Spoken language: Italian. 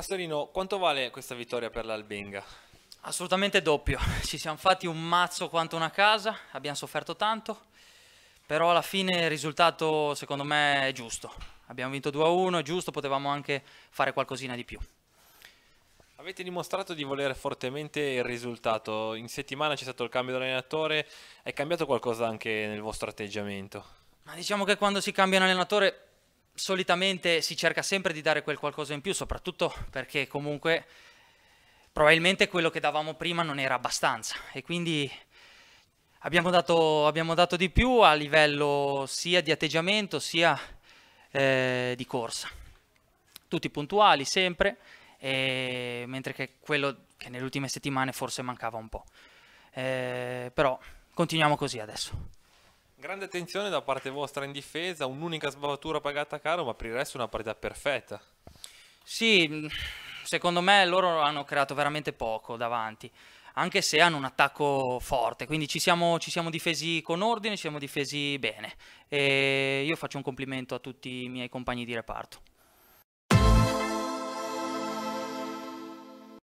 Pastorino, quanto vale questa vittoria per l'Albenga? Assolutamente doppio, ci siamo fatti un mazzo quanto una casa, abbiamo sofferto tanto, però alla fine il risultato secondo me è giusto. Abbiamo vinto 2-1, è giusto, potevamo anche fare qualcosina di più. Avete dimostrato di volere fortemente il risultato, in settimana c'è stato il cambio dell'allenatore, è cambiato qualcosa anche nel vostro atteggiamento? Ma diciamo che quando si cambia un allenatore solitamente si cerca sempre di dare quel qualcosa in più, soprattutto perché comunque probabilmente quello che davamo prima non era abbastanza e quindi abbiamo dato, abbiamo dato di più a livello sia di atteggiamento sia eh, di corsa. Tutti puntuali sempre, e... mentre che quello che nelle ultime settimane forse mancava un po'. Eh, però continuiamo così adesso. Grande attenzione da parte vostra in difesa, un'unica sbavatura pagata caro, ma per il resto una partita perfetta. Sì, mm, secondo me loro hanno creato veramente poco davanti, anche se hanno un attacco forte, quindi ci siamo, ci siamo difesi con ordine, ci siamo difesi bene. E io faccio un complimento a tutti i miei compagni di reparto.